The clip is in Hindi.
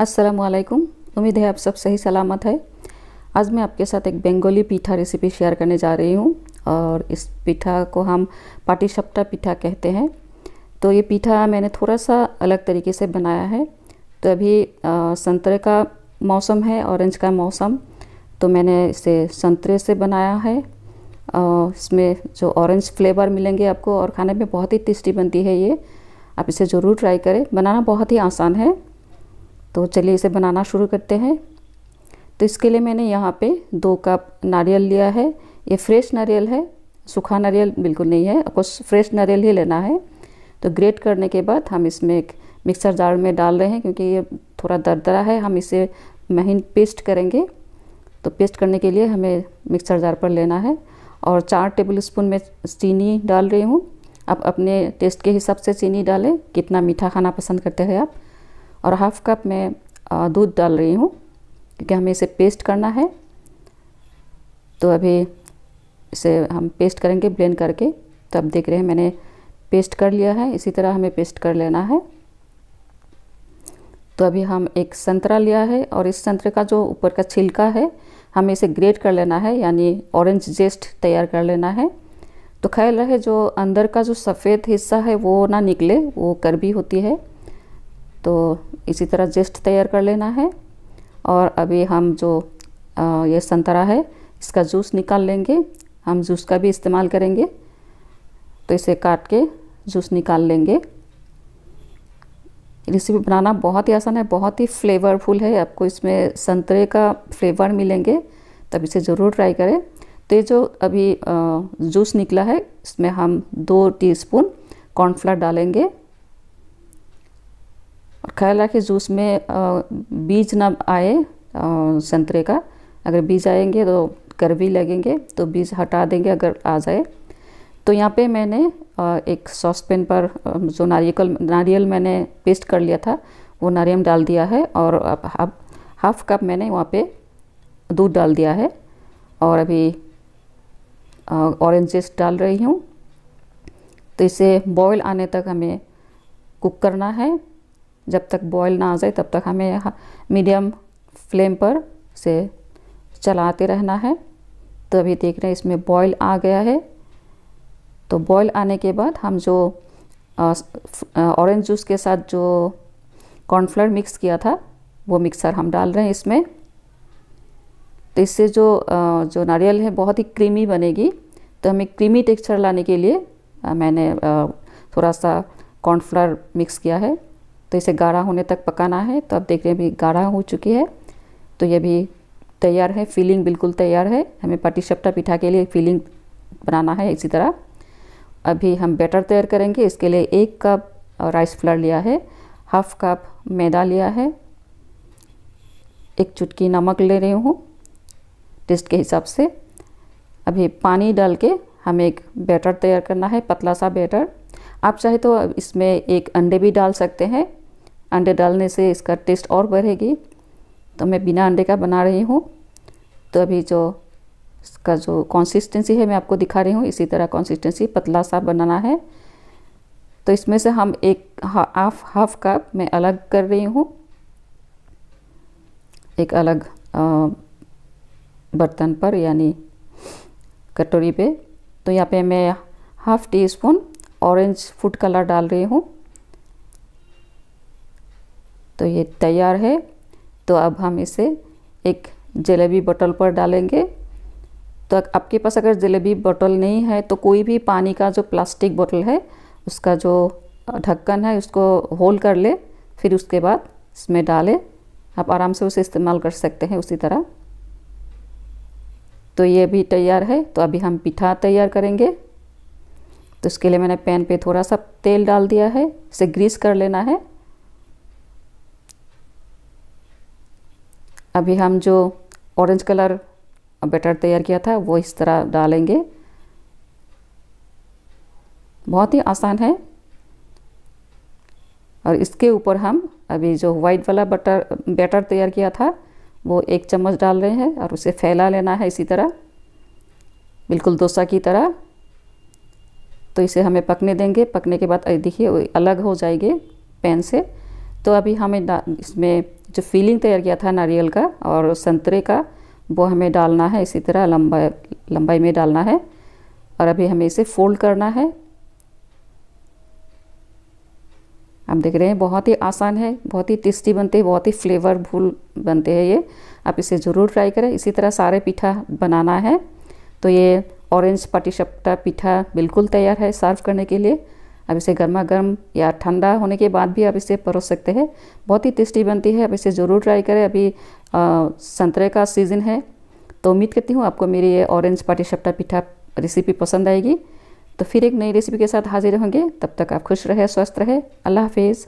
असलकुम उम्मीद है आप सब सही सलामत है आज मैं आपके साथ एक बेंगोली पीठा रेसिपी शेयर करने जा रही हूँ और इस पीठा को हम पाटी शपटा पीठा कहते हैं तो ये पीठा मैंने थोड़ा सा अलग तरीके से बनाया है तो अभी संतरे का मौसम है ऑरेंज का मौसम तो मैंने इसे संतरे से बनाया है और इसमें जो ऑरेंज फ्लेवर मिलेंगे आपको और खाने में बहुत ही टेस्टी बनती है ये आप इसे ज़रूर ट्राई करें बनाना बहुत ही आसान है तो चलिए इसे बनाना शुरू करते हैं तो इसके लिए मैंने यहाँ पे दो कप नारियल लिया है ये फ्रेश नारियल है सूखा नारियल बिल्कुल नहीं है कुछ फ्रेश नारियल ही लेना है तो ग्रेट करने के बाद हम इसमें एक मिक्सर जार में डाल रहे हैं क्योंकि ये थोड़ा दरदरा है हम इसे महीन पेस्ट करेंगे तो पेस्ट करने के लिए हमें मिक्सर जार पर लेना है और चार टेबल स्पून में चीनी डाल रही हूँ आप अपने टेस्ट के हिसाब से चीनी डालें कितना मीठा खाना पसंद करते हैं आप और हाफ कप मैं दूध डाल रही हूँ क्योंकि हमें इसे पेस्ट करना है तो अभी इसे हम पेस्ट करेंगे ब्लेंड करके तो अब देख रहे हैं मैंने पेस्ट कर लिया है इसी तरह हमें पेस्ट कर लेना है तो अभी हम एक संतरा लिया है और इस संतरे का जो ऊपर का छिलका है हमें इसे ग्रेट कर लेना है यानी ऑरेंज जेस्ट तैयार कर लेना है तो ख्याल रहे जो अंदर का जो सफ़ेद हिस्सा है वो ना निकले वो कर्बी होती है तो इसी तरह जेस्ट तैयार कर लेना है और अभी हम जो ये संतरा है इसका जूस निकाल लेंगे हम जूस का भी इस्तेमाल करेंगे तो इसे काट के जूस निकाल लेंगे रेसिपी बनाना बहुत ही आसान है बहुत ही फ्लेवरफुल है आपको इसमें संतरे का फ्लेवर मिलेंगे तब इसे ज़रूर ट्राई करें तो ये जो अभी जूस निकला है इसमें हम दो टीस्पून कॉर्नफ्लावर डालेंगे और ख्याल रखें जूस में बीज ना आए संतरे का अगर बीज आएंगे तो गर्वी लगेंगे तो बीज हटा देंगे अगर आ जाए तो यहाँ पे मैंने एक सॉस पेन पर जो नारियल नारियल मैंने पेस्ट कर लिया था वो नारियल डाल दिया है और अब हाफ हाफ कप मैंने वहाँ पे दूध डाल दिया है और अभी ऑरेंजेस डाल रही हूँ तो इसे बॉयल आने तक हमें कुक करना है जब तक बॉयल ना आ जाए तब तक हमें मीडियम फ्लेम पर से चलाते रहना है तो अभी देख रहे हैं इसमें बॉयल आ गया है तो बॉयल आने के बाद हम जो ऑरेंज जूस के साथ जो कॉर्नफ्लावर मिक्स किया था वो मिक्सर हम डाल रहे हैं इसमें तो इससे जो जो नारियल है बहुत ही क्रीमी बनेगी तो हमें क्रीमी टेक्सचर लाने के लिए मैंने थोड़ा सा कॉर्नफ्लावर मिक्स किया है तो इसे गाढ़ा होने तक पकाना है तो आप देख रहे हैं अभी गाढ़ा हो चुकी है तो ये भी तैयार है फीलिंग बिल्कुल तैयार है हमें पट्टी पिठा के लिए फीलिंग बनाना है इसी तरह अभी हम बैटर तैयार करेंगे इसके लिए एक कप राइस फ्लर लिया है हाफ कप मैदा लिया है एक चुटकी नमक ले रही हूँ टेस्ट के हिसाब से अभी पानी डाल के हमें एक बैटर तैयार करना है पतला सा बैटर आप चाहे तो इसमें एक अंडे भी डाल सकते हैं अंडे डालने से इसका टेस्ट और बढ़ेगी तो मैं बिना अंडे का बना रही हूँ तो अभी जो इसका जो कंसिस्टेंसी है मैं आपको दिखा रही हूँ इसी तरह कंसिस्टेंसी पतला सा बनाना है तो इसमें से हम एक हाफ हाफ कप मैं अलग कर रही हूँ एक अलग बर्तन पर यानी कटोरी पे तो यहाँ पे मैं half teaspoon orange food colour डाल रही हूँ तो ये तैयार है तो अब हम इसे एक जलेबी बोतल पर डालेंगे तो आपके पास अगर जलेबी बॉटल नहीं है तो कोई भी पानी का जो प्लास्टिक बॉटल है उसका जो ढक्कन है उसको होल कर ले फिर उसके बाद इसमें डालें आप आराम से उसे इस्तेमाल कर सकते हैं उसी तरह तो ये भी तैयार है तो अभी हम पिठा तैयार करेंगे तो इसके लिए मैंने पैन पे थोड़ा सा तेल डाल दिया है इसे ग्रीस कर लेना है अभी हम जो ऑरेंज कलर बैटर तैयार किया था वो इस तरह डालेंगे बहुत ही आसान है और इसके ऊपर हम अभी जो वाइट वाला बटर बैटर तैयार किया था वो एक चम्मच डाल रहे हैं और उसे फैला लेना है इसी तरह बिल्कुल डोसा की तरह तो इसे हमें पकने देंगे पकने के बाद देखिए अलग हो जाएगी पैन से तो अभी हमें इसमें जो फीलिंग तैयार किया था नारियल का और संतरे का वो हमें डालना है इसी तरह लंबा लंबाई में डालना है और अभी हमें इसे फोल्ड करना है आप देख रहे हैं बहुत ही आसान है बहुत ही टेस्टी बनते हैं बहुत ही फ्लेवरफुल बनते हैं ये आप इसे ज़रूर ट्राई करें इसी तरह सारे पीठा बनाना है तो ये ऑरेंज शप्टा पीठा बिल्कुल तैयार है सर्व करने के लिए अब इसे गर्मा गर्म या ठंडा होने के बाद भी आप इसे परोस सकते हैं बहुत ही टेस्टी बनती है आप इसे ज़रूर ट्राई करें अभी संतरे का सीज़न है तो उम्मीद करती हूँ आपको मेरी ये ऑरेंज शप्टा पीठा रेसिपी पसंद आएगी तो फिर एक नई रेसिपी के साथ हाजिर होंगे तब तक आप खुश रहें स्वस्थ रहें अल्लाह हाफिज़